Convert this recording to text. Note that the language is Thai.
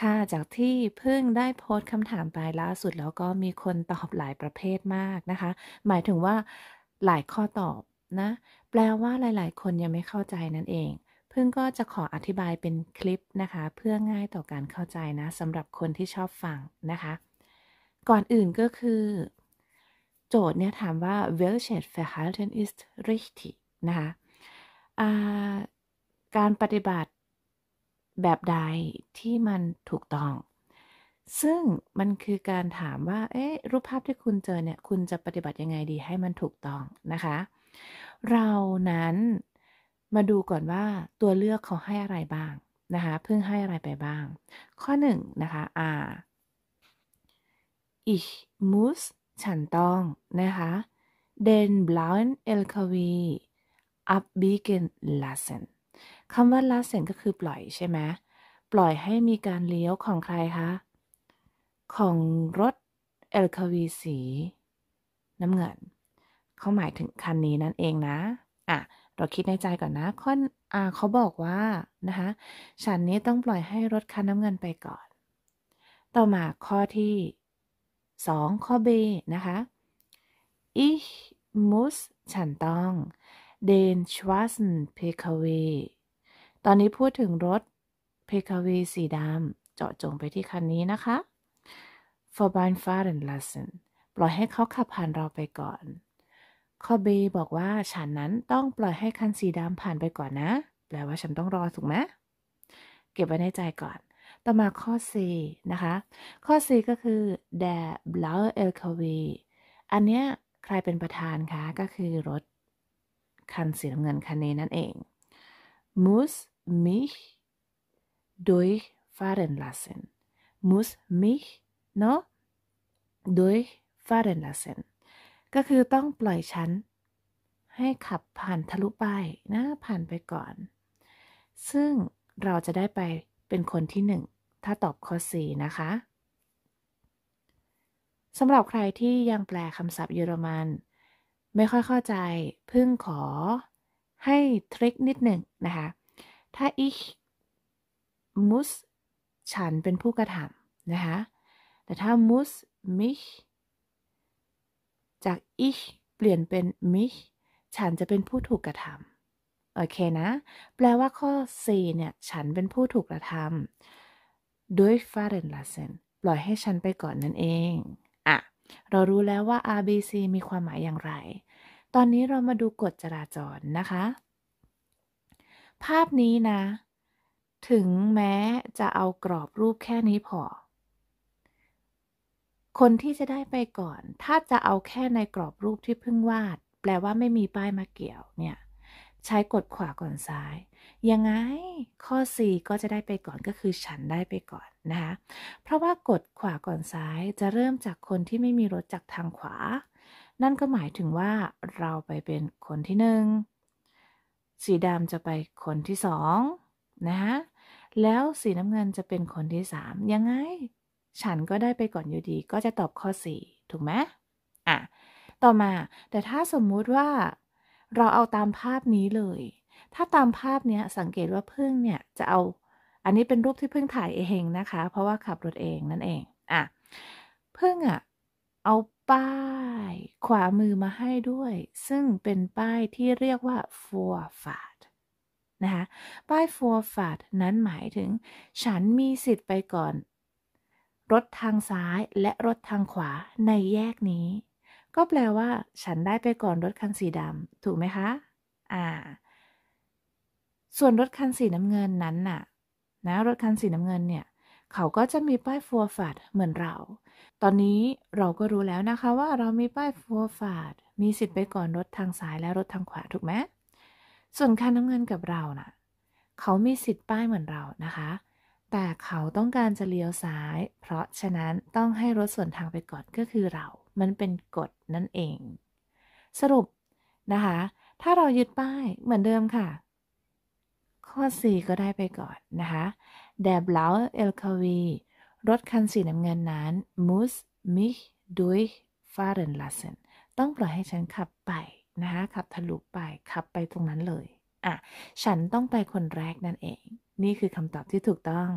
ค่ะจากที่เพิ่งได้โพสต์คำถาม ไป ล่า สุด แล้ว ก็มีคนตอบหลายประเภทมาก นะคะ หมายถึงว่าหลายข้อตอบ นะ แปลว่าหลาย ๆ คนยังไม่เข้าใจนั่นเอง เพิ่งก็จะขออธิบายเป็นคลิป นะคะ เพื่อง่ายต่อการเข้าใจ นะสำหรับคนที่ชอบฟัง นะคะ ก่อนอื่นก็คือ โจทย์เนี่ยถามว่า welches Verhalten ist richtig นะคะการปฏิบัติแบบใดที่มันถูกต้อง ซึ่งมันคือการถามว่า เอ๊ะ รูปภาพที่คุณเจอเนี่ย คุณจะปฏิบัติยังไงดีให้มันถูกต้อง นะคะ เรานั้นมาดูก่อนว่าตัวเลือกเขาให้อะไรบ้าง นะคะ เพิ่งให้อะไรไปบ้าง ข้อหนึ่งนะคะอา ich muss ฉันต้อง นะคะ den blauen LKW abbiegen lassen คำว่าละเสนก็คือปล่อยใช่ไหม ปล่อยให้มีการเลี้ยวของใครคะ ของรถเอลควีสี น้ำเงิน เขาหมายถึงคันนี้นั่นเองนะ อ่ะ เราคิดในใจก่อนนะคอนอ่าเขาบอกว่า นะคะ ฉันนี้ต้องปล่อยให้รถคันน้ำเงินไปก่อน ต่อมาข้อที่ 2 ข้อ B นะคะ ich muss ฉันต้อง den schwarzen PKW ตอนนี้พูดถึงรถ PKW สีดำเจาะจงไปที่คันนี้นะคะ f o r b i n f a r e n lassen ปล่อยให้เขาขับผ่านเราไปก่อนคอเบบอกว่า ฉันนั้นต้องปล่อยให้คันสีดำผ่านไปก่อนนะ แปลว่าฉันต้องรอ ถูกไหม เก็บไว้ในใจก่อน ต่อมาข้อ C นะคะ ข้อ C ก็คือ h e blaue l k v อันเนี้ยใครเป็นประธานคะ ก็คือรถ คันสีน้ำเงินคันนี้นั่นเอง m o s e mich durchfahren lassen. Muss mich n น durchfahren lassen ก็คือต้องปล่อยฉันให้ขับผ่านทะลุไปนะผ่านไปก่อน ซึ่งเราจะได้ไปเป็นคนที่หนึ่งถ้าตอบข้อ4นะคะสำหรับใครที่ยังแปลคำศัพท์เยอรมัน ไม่ค่อยเข้าใจพึ่งขอ ให้ทริคนิดหนึ่งนะคะถ้า ich muss ฉันเป็นผู้กระทำนะคะ แต่ถ้า muss mich จาก ich เปลี่ยนเป็น mich ฉันจะเป็นผู้ถูกกระทำ โอเคนะ แปลว่าข้อ C เนี่ย ฉันเป็นผู้ถูกกระทำ durch fahren lassen ปล่อยให้ฉันไปก่อนนั่นเอง อ่ะ เรารู้แล้วว่า A B C มีความหมายอย่างไร ตอนนี้เรามาดูกฎจราจรนะคะภาพนี้นะ ถึงแม้จะเอากรอบรูปแค่นี้พอคนที่จะได้ไปก่อน ถ้าจะเอาแค่ในกรอบรูปที่เพิ่งวาด แปลว่าไม่มีป้ายมาเกี่ยวเนี่ยใช้กดขวาก่อนซ้ายยังไงข้อ4ก็จะได้ไปก่อนก็คือ ฉันได้ไปก่อนนะคะเพราะว่ากดขวาก่อนซ้ายจะเริ่มจากคนที่ไม่มีรถจากทางขวา นั่นก็หมายถึงว่าเราไปเป็นคนที่หนึ่งสีดำจะไปคนที่สองนะฮะ แล้วสีน้ำเงินจะเป็นคนที่สามยังไง ฉันก็ได้ไปก่อนอยู่ดีก็จะตอบข้อสี่ถูกไหมอ่ะ ต่อมาแต่ถ้าสมมุติว่าเราเอาตามภาพนี้เลย ถ้าตามภาพเนี้ยสังเกตว่าพึ่งเนี่ยจะเอา อันนี้เป็นรูปที่พึ่งถ่ายเองนะคะ เพราะว่าขับรถเองนั่นเอง อ่ะพึ่งอ่ะเอาป้าย ขวามือมาให้ด้วย ซึ่งเป็นป้ายที่เรียกว่า for f a t นะคะป้าย for f a t นั้นหมายถึง ฉันมีสิทธิ์ไปก่อน รถทางซ้ายและรถทางขวาในแยกนี้ ก็แปลว่าฉันได้ไปก่อนรถคันสีดำถูกไหมคะอ่าส่วนรถคันสีน้ำเงินนั้นน่ะนะรถคันสีน้ำเงินเนี่ยเขาก็จะมีป้ายฟัวฟาดเหมือนเรา ตอนนี้เราก็รู้แล้วนะคะว่าเรามีป้ายฟัวฟาดมีสิทธิ์ไปก่อนรถทางซ้ายและรถทางขวาถูกไหม ส่วนคันน้ำเงินกับเรานะ่ะเขามีสิทธิ์ป้ายเหมือนเรานะคะ แต่เขาต้องการจะเลี้ยวซ้าย เพราะฉะนั้นต้องให้รถส่วนทางไปก่อนก็คือเรา มันเป็นกฎนั่นเอง สรุปนะคะ ถ้าเรายึดป้ายเหมือนเดิมค่ะ ข้อ 4 ก็ได้ไปก่อนนะคะ d e ล blaue LKW รถคันสีน้ำเงินนั้น muss mich durchfahren lassen ต้องปล่อยให้ฉันขับไป นะคะขับทะลุไป ขับไป ตรงนั้นเลย อ่ะ ฉันต้องไปคนแรกนั่นเอง นี่คือคำตอบที่ถูกต้อง